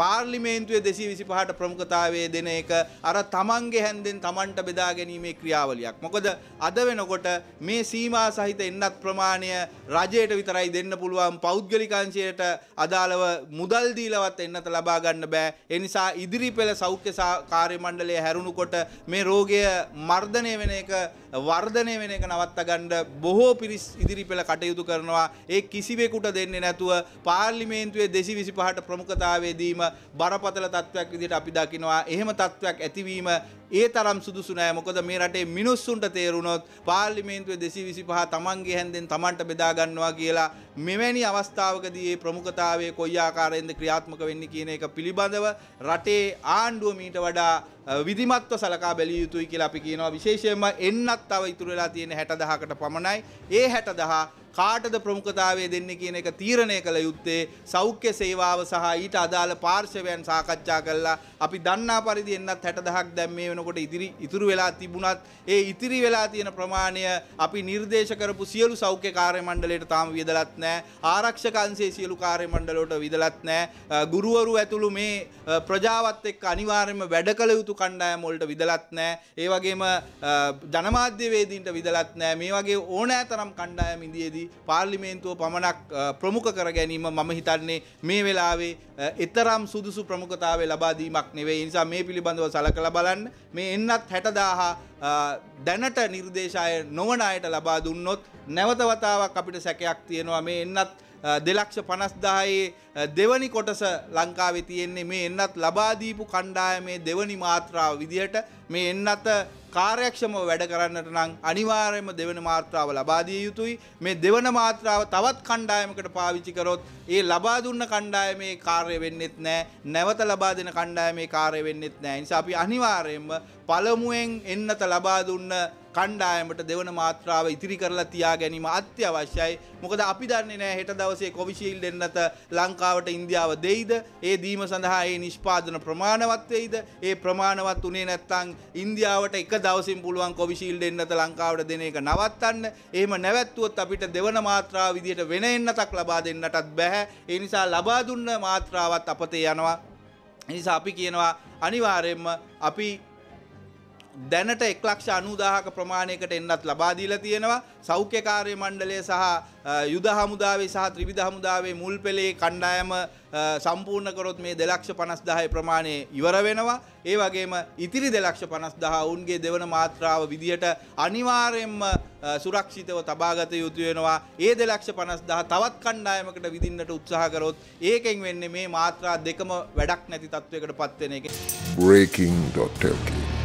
පාර්ලිමේන්තුවේ දෙසී විසි පහට ප්‍රමුඛතාවය දෙන එක අර තමන්ගේ හැන්දෙන් තමන්ට බෙදා ගැනීමේ ක්‍රියාවලියක්. මොකද අද වෙනකොට මේ සීමා සහිත එන්නත් ප්‍රමාණය රජයට විතරයි දෙන්න පුළුවන් පෞද්ගලිකංශයට අදාළව මුදල් දීලවත් එන්නත ලබා ගන්න බෑ. ඒ නිසා ඉදිරි පෙළ සෞඛ්‍ය කාර්ය මණ්ඩලය හැරුණුකොට මේ රෝගය මර්ධනය වෙන එක වර්ධනය වෙන එක නවත්ත ගන්න බොහෝ පිරිස් ඉදිරි පෙළ කටයුතු කරනවා. ඒ කිසිවෙකුට දෙන්නේ නැතුව පාර්ලිමේන්තුවේ දෙසි විසි පහට ප්‍රමුඛතාවයේදීම බරපතල තත්ත්වයක් විදිහට අපි දකිනවා. එහෙම තත්ත්වයක් ඇතිවීම ඒ තරම් සුදුසු නෑ. මොකද මේ රටේ මිනිස්සුන්ට තේරුණොත් පාර්ලිමේන්තුවේ 225 තමන්ගේ හැන්දෙන් තමන්ට බෙදා ගන්නවා කියලා මෙවැනි අවස්ථාවකදී මේ ප්‍රමුඛතාවය කොයි ආකාරයෙන්ද ක්‍රියාත්මක වෙන්නේ කියන එක පිළිබඳව රටේ ආණ්ඩුව මීට වඩා විධිමත්ව සලකා බැලිය යුතුයි කියලා අපි කියනවා විශේෂයෙන්ම එන්නත් තව ඉතුරු වෙලා තියෙන 60000කට පමණයි. ඒ 60000 කාටද ප්‍රමුඛතාවය දෙන්නේ කියන එක තීරණය කළ යුත්තේ සෞඛ්‍ය සේවාව සහ ඊට අදාළ පාර්ශවයන් සාකච්ඡා කළා. අපි දන්නා පරිදි එන්නත් 60000ක් දැන් මේ වෙනකොට ඉදිරි ඉතුරු වෙලා තිබුණත් ඒ ඉතිරි වෙලා තියෙන ප්‍රමාණය අපි නිර්දේශ කරපු සියලු සෞඛ්‍ය කාර්ය මණ්ඩලයට තාම වියදලත් නැහැ. නෑ ආරක්ෂකන්සේ සියලු කාර්ය මණ්ඩලෝට විදලත් නෑ ගුරුවරු ඇතුළු මේ ප්‍රජාවත් එක් අනිවාර්යම වැඩ කළ යුතු කණ්ඩායම් වලට විදලත් නෑ ඒ වගේම ජනමාධ්‍යවේදීන්ට විදලත් නෑ මේ වගේ ඕනෑ තරම් කණ්ඩායම් ඉදියේදී පාර්ලිමේන්තුව පමණක් ප්‍රමුඛ කර ගැනීම මම හිතන්නේ මේ වෙලාවේ එතරම් සුදුසු ප්‍රමුඛතාවය ලබා දීමක් නෙවෙයි. ඒ නිසා මේ පිළිබඳව සලකලා බලන්න. මේ එන්නත් 60000 දැනට නිර්දේශය නොවන අයට ලබා දුන්නොත් නැවතවතාවක් අපිට සැකයක් තියෙනවා මේ එන්නත් දෙලක්ෂ පනස්දායේ දෙවනි කොටස ලංකාවේ තියෙන්නේ මේ එන්නත් ලබාදීපු කණ්ඩාය මේ දෙවනි මාත්‍රාව විදිහට මේ එන්නත කාර්යක්ෂමව වැඩ කරන්නට නම් අනිවාර්යයෙන්ම දෙවන මාත්‍රාව ලබා දිය යුතුයි. මේ දෙවන මාත්‍රාව තවත් කණ්ඩායමකට පාවිච්චි කරොත් ඒ ලබා දුන්න කණ්ඩායමේ කාර්ය වෙන්නෙත් නැහැ. නැවත ලබා දෙන කණ්ඩායමේ කාර්ය වෙන්නෙත් නැහැ. ඒ නිසා අපි අනිවාර්යයෙන්ම පළමුවෙන් එන්නත ලබා දුන්න කණ්ඩායමට දෙවන මාත්‍රාව ඉතිරි කරලා තියා ගැනීම අත්‍යවශ්‍යයි. මොකද අපි දන්නේ නැහැ හෙට දවසේ කොවිෂීල්ඩ් එන්නත ලංකාවට ඉන්දියාව දෙයිද? ඒ දීම සඳහා ඒ නිෂ්පාදන ප්‍රමාණවත් වෙයිද? ඒ ප්‍රමාණවත් උනේ නැත්නම් ඉන්දියාවට එක දවසින් පුළුවන් කොවිෂීල්ඩ් එන්නත ලංකාවට දෙන එක නවත්තන්න. එහෙම නැවැත්තුවොත් අපිට දෙවන මාත්‍රාව විදිහට වෙන එන්නතක් ලබා දෙන්නටත් බෑ. ඒ නිසා ලබා දුන්න මාත්‍රාවත් අපතේ යනවා. නිසා අපි කියනවා අනිවාර්යෙන්ම අපි දැනට එක්ලක්ෂ අනුදාහක ප්‍රමාණයකට එන්නත් ලබාදීල තියෙනවා සෞඛ්‍යකාරය මණ්ඩලය සහ යුද හමුදාවේ සහ ත්‍රිවිධ හමුදාවේ මුල් පෙළේ කණ්ඩායම සම්පූර්ණ කරොත් මේ දෙලක්ෂ පනස් දහය ප්‍රමාණය ඉවර වෙනවා ඒ වගේම ඉතිරි දෙලක්ෂ පනස් දහ ඔවුන්ගේ දෙවන මාත්‍රාව විදිහට අනිවාර්යෙන්ම සුරක්ෂිතව තබාගත යුතු වෙනවා ඒ දෙලක්ෂ පනස් දහ තවත් කණ්ඩායමකට විදින්නට උත්සාහ කරොත් ඒකෙන් වෙන්නේ මේ මාත්‍රා දෙකම වැඩක් නැති තත්ත්වයකට පත්වෙන එක. Breaking.lk